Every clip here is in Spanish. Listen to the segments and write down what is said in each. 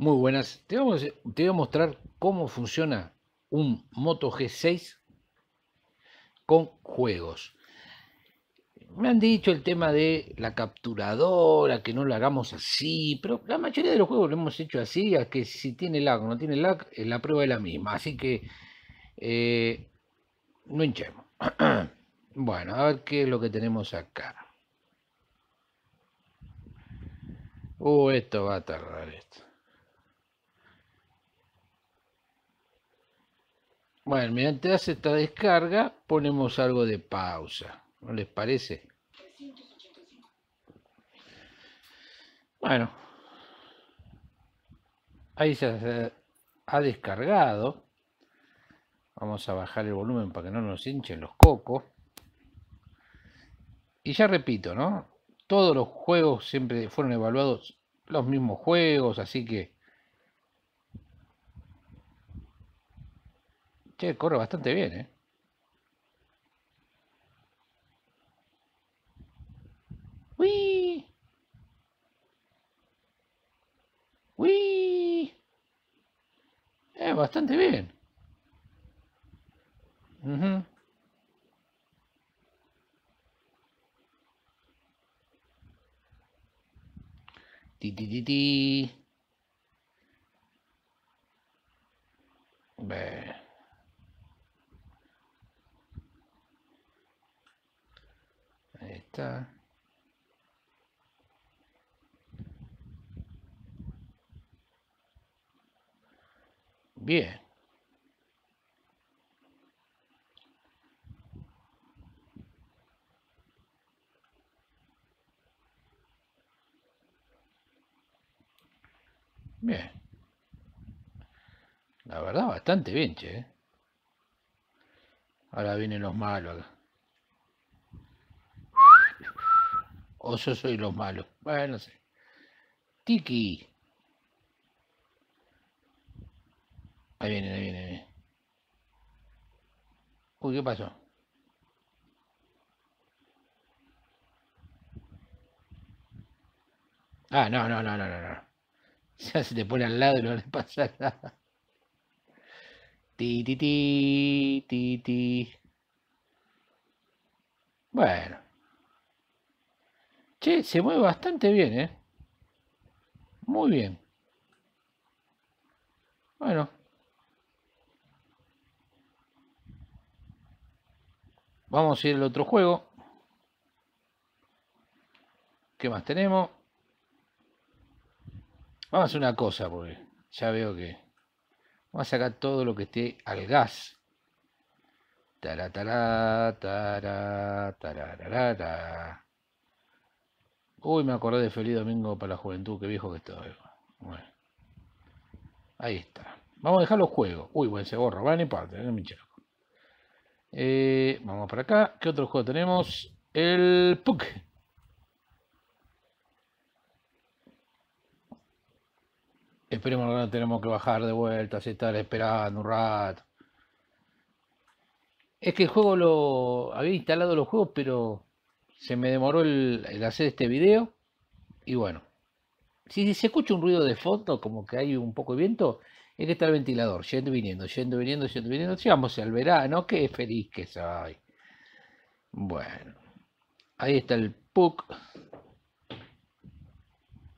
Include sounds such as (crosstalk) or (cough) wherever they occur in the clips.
Muy buenas. Te, voy a mostrar cómo funciona un Moto G6 con juegos. Me han dicho el tema de la capturadora, que no lo hagamos así, pero la mayoría de los juegos lo hemos hecho así, a que si tiene lag o no tiene lag, eh, la prueba es la misma. Así que eh, no hinchemos. (clears throat) bueno, a ver qué es lo que tenemos acá. Oh, esto va a tardar esto. Bueno, mientras esta descarga ponemos algo de pausa, ¿no les parece? Bueno, ahí se ha descargado. Vamos a bajar el volumen para que no nos hinchen los cocos. Y ya repito, ¿no? Todos los juegos siempre fueron evaluados los mismos juegos, así que Che, corre bastante bien, ¿eh? ¡Uy! ¡Uy! Eh, bastante bien. mhm Ti, ti, ti, Bien. La verdad, bastante bien, che. ¿eh? Ahora vienen los malos O yo soy los malos. Bueno, no Tiki. Ahí viene, ahí viene, ahí viene. Uy, ¿qué pasó? Ah, no, no, no, no, no, no. (laughs) Ya se te pone al lado y no le pasa (laughs) nada. Ti, ti, ti, ti, ti. Bueno. Che, se mueve bastante bien, ¿eh? Muy bien. Bueno, Vamos a ir al otro juego. ¿Qué más tenemos? Vamos a hacer una cosa, porque ya veo que... Vamos a sacar todo lo que esté al gas. Taratara, Uy, me acordé de Feliz Domingo para la Juventud, qué viejo que estoy. Bueno. Ahí está. Vamos a dejar los juegos. Uy, buen se borra, van y parte, no me chero. Eh, vamos para acá. ¿Qué otro juego tenemos? El PUC. Esperemos que no tenemos que bajar de vuelta, si estar esperando un rato. Es que el juego lo... Había instalado los juegos, pero se me demoró el, hacer este video. Y bueno. Si se escucha un ruido de fondo, como que hay un poco de viento, Ahí está el ventilador, yendo, viniendo, yendo, viniendo, yendo, viniendo. Vamos al verano, qué feliz que soy. Bueno, ahí está el PUC.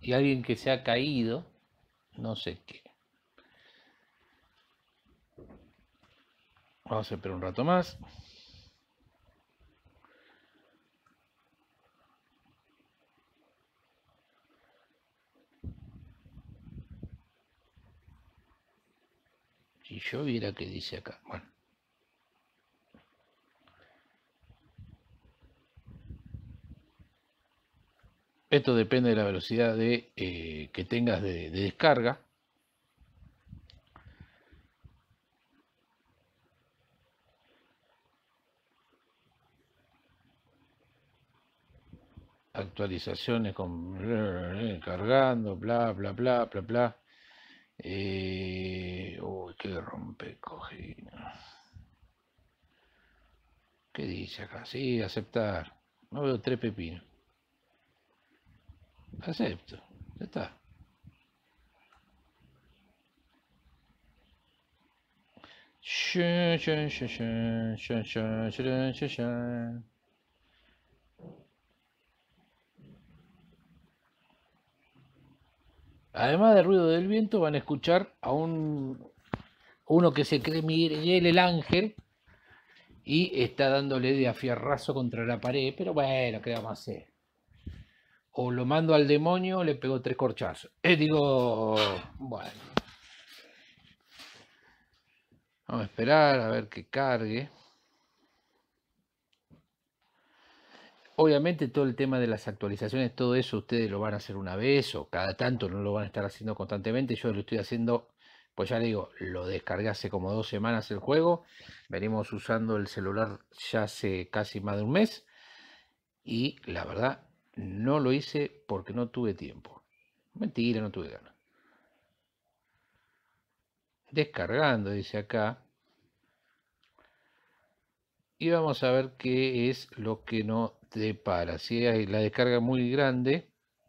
Y alguien que se ha caído, no sé qué. Vamos a esperar un rato más. y yo viera que dice acá. Bueno. Esto depende de la velocidad de, eh, que tengas de, de descarga. Actualizaciones con eh, eh, cargando, bla, bla, bla, bla, bla. Eh, uy, qué rompecogina. ¿Qué dice acá? Sí, aceptar. No veo tres pepinos. Acepto. Ya está. Además del ruido del viento, van a escuchar a un uno que se cree Miguel el Ángel y está dándole de afierrazo contra la pared, pero bueno, ¿qué vamos a hacer? O lo mando al demonio, o le pego tres corchazos. Eh, digo, bueno. Vamos a esperar a ver que cargue. Obviamente todo el tema de las actualizaciones, todo eso ustedes lo van a hacer una vez o cada tanto, no lo van a estar haciendo constantemente. Yo lo estoy haciendo, pues ya le digo, lo descargué hace como dos semanas el juego. Venimos usando el celular ya hace casi más de un mes. Y la verdad, no lo hice porque no tuve tiempo. Mentira, no tuve ganas. Descargando, dice acá y vamos a ver qué es lo que nos depara. Si hay la descarga muy grande,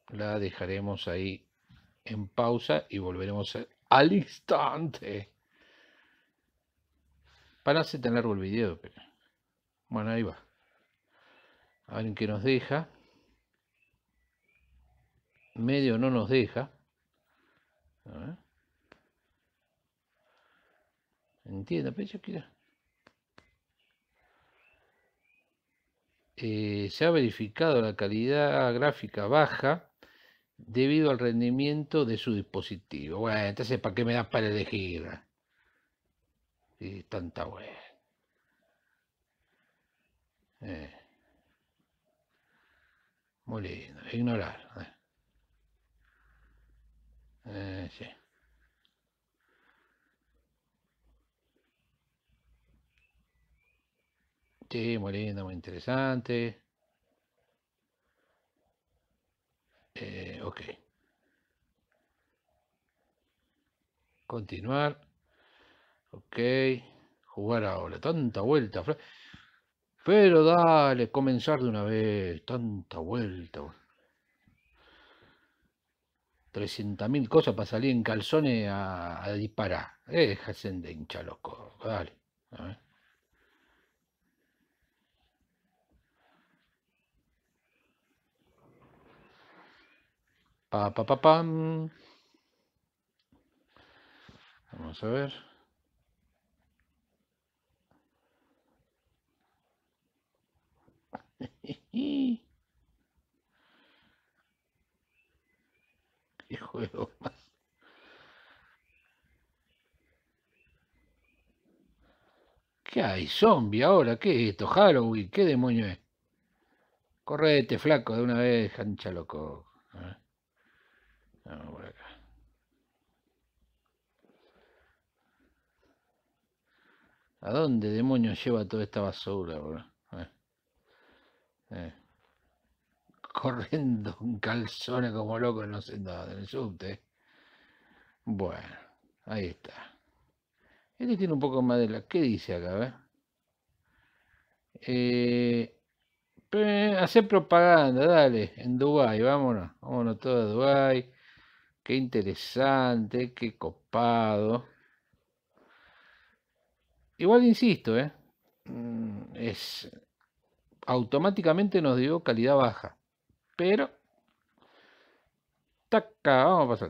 la dejaremos ahí en pausa y volveremos al instante. Para para tan largo el video. Bueno, ahí va. A ver qué nos deja. Medio no nos deja. Entiendo, pero yo quiero... Eh, se ha verificado la calidad gráfica baja debido al rendimiento de su dispositivo. Bueno, entonces, ¿para qué me das para elegir? Y tanta web. Eh. Muy lindo, ignorar. Eh. eh sí. Sí, muy lindo, muy interesante. Eh, ok. Continuar. Ok. Jugar ahora. Tanta vuelta. Pero dale, comenzar de una vez. Tanta vuelta. 300.000 cosas para salir en calzones a, disparar. Eh, déjense de hincha, loco. Dale. A ver. Pa, pa, pam. Vamos a ver. Qué (laughs) juego ¿Qué hay? ¿Zombie ahora? ¿Qué es esto? ¿Halloween? ¿Qué demonio es? Correte, flaco, de una vez, cancha loco. Ah, ¿A dónde demonios lleva toda esta basura, eh. Eh. Corriendo calzones como loco, no sé nada, del el subte. Bueno, ahí está. Este tiene un poco más de la... ¿Qué dice acá, eh? hacer propaganda, dale, en Dubái, vámonos, vámonos todos a Dubái Qué interesante, qué copado. Igual insisto, ¿eh? es automáticamente nos dio calidad baja. Pero taca, vamos a pasar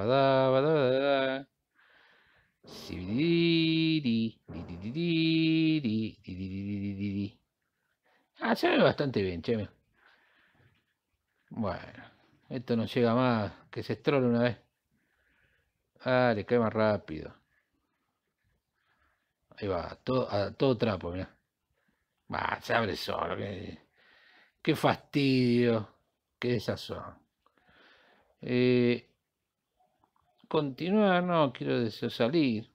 atrás. di di di Ah, se ve bastante bien, che. Bueno, esto no llega más. Que se estrole una vez. Ah, le cae más rápido. Ahí va, todo, trapo, mirá. Va, se abre solo. Qué, fastidio. Qué desazón. Eh, continuar, no, quiero salir.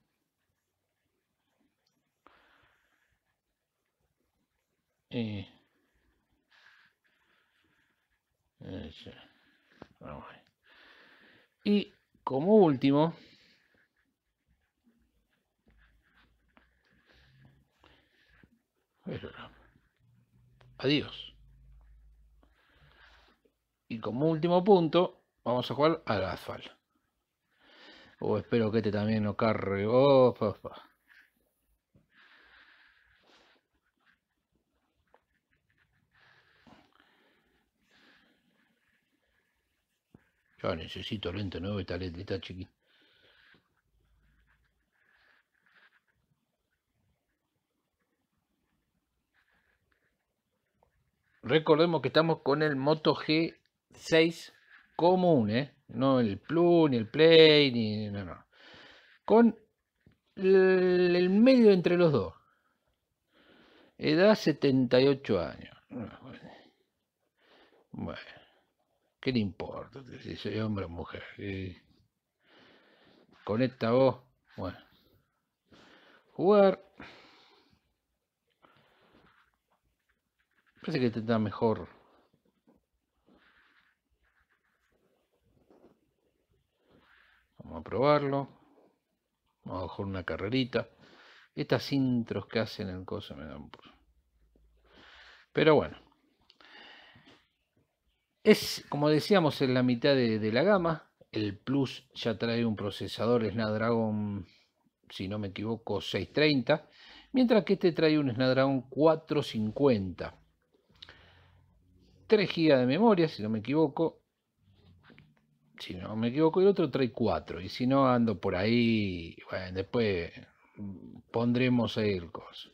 Eh. Y como último, adiós. Y como último punto, vamos a jugar al asfalto O oh, espero que este también no cargue. Oh, Yo necesito lente nuevo, esta lente está chiquita. Recordemos que estamos con el Moto G6 común, ¿eh? No el Plus, ni el Play, ni... No, no. Con el, el medio entre los dos. Edad 78 años. Ah, bueno. ¿Qué le importa si soy hombre o mujer? Eh, conecta vos. Bueno. Jugar. Parece que te da mejor. Vamos a probarlo. Vamos a bajar una carrerita. Estas intros que hacen el coso me dan Pero bueno. Es, como decíamos, en la mitad de, la gama. El Plus ya trae un procesador Snapdragon, si no me equivoco, 630, mientras que este trae un Snapdragon 450. 3 GB de memoria, si no me equivoco. Si no me equivoco, el otro trae 4. Y si no, ando por ahí. Bueno, después mm, pondremos el coso.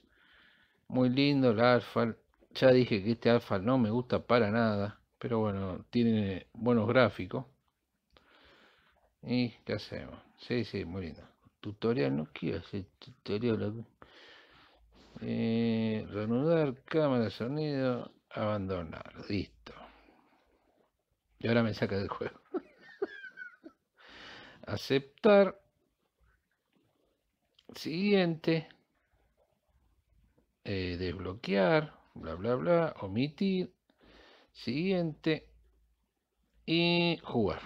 Muy lindo el Alfa. Ya dije que este Alfa no me gusta para nada. Pero bueno, tiene buenos gráficos. ¿Y qué hacemos? Sí, sí, muy lindo. Tutorial, no quiero hacer tutorial. Eh, Renudar cámara de sonido, abandonar. Listo. Y ahora me saca del juego. (laughs) Aceptar. Siguiente. Eh, desbloquear. Bla, bla, bla. Omitir. Siguiente. Y jugar.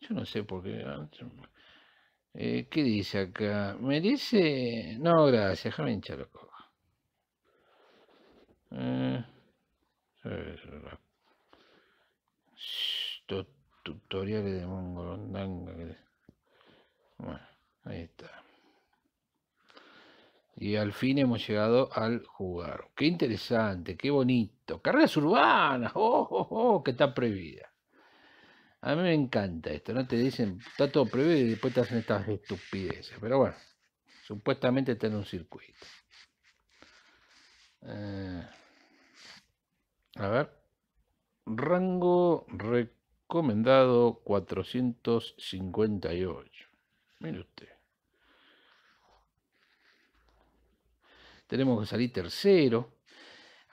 Yo no sé por qué. Ah, eh, ¿Qué dice acá? Me dice. No, gracias, déjame hinchar la eh, tutoriales de mongolondanga. Bueno, ahí está. Y al fin hemos llegado al jugar. Qué interesante, qué bonito. Carreras urbanas, (laughs) oh, oh, oh, que está prohibida. A mí me encanta esto, ¿no? Te dicen, está todo prohibido y después te hacen estas estupideces. Pero bueno, supuestamente está en un circuito. Eh, a ver. Rango recomendado 458. Mire usted. tenemos que salir tercero.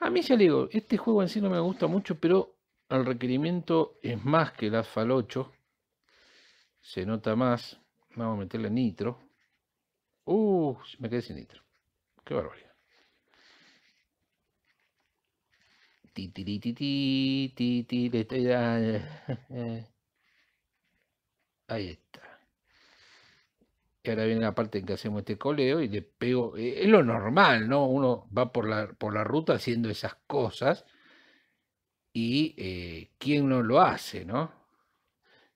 A mí ya le digo, este juego en sí no me gusta mucho, pero el requerimiento es más que el Asphalt 8. Se nota más. Vamos a meterle nitro. Uh, me quedé sin nitro. Qué barbaridad. Ti, ti, ti, ti, ti, ti, (laughs) eh. Ahí está. Y ahora viene la parte en que hacemos este coleo y le pego, eh, es lo normal, ¿no? Uno va por la, por la ruta haciendo esas cosas y eh, quién no lo hace, ¿no?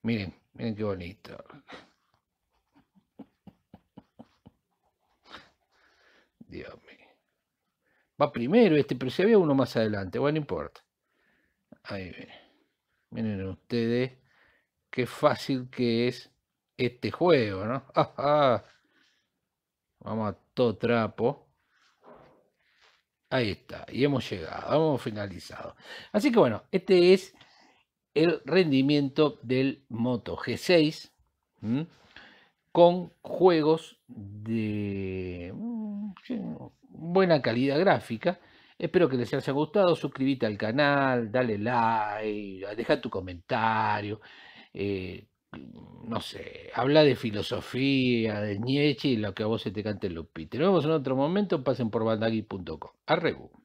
Miren, miren qué bonito. Dios mío. Va primero este, pero si había uno más adelante, bueno, no importa. Ahí viene. Miren ustedes qué fácil que es este juego, ¿no? (laughs) Vamos a todo trapo. Ahí está, y hemos llegado, hemos finalizado. Así que bueno, este es el rendimiento del Moto G6 con juegos de mm, buena calidad gráfica. Espero que les haya gustado, suscríbete al canal, dale like, deja tu comentario. Eh, no sé, habla de filosofía, de Nietzsche y lo que a vos se te cante el Lupi. Te vemos en otro momento, pasen por bandagui.com. Arrebu.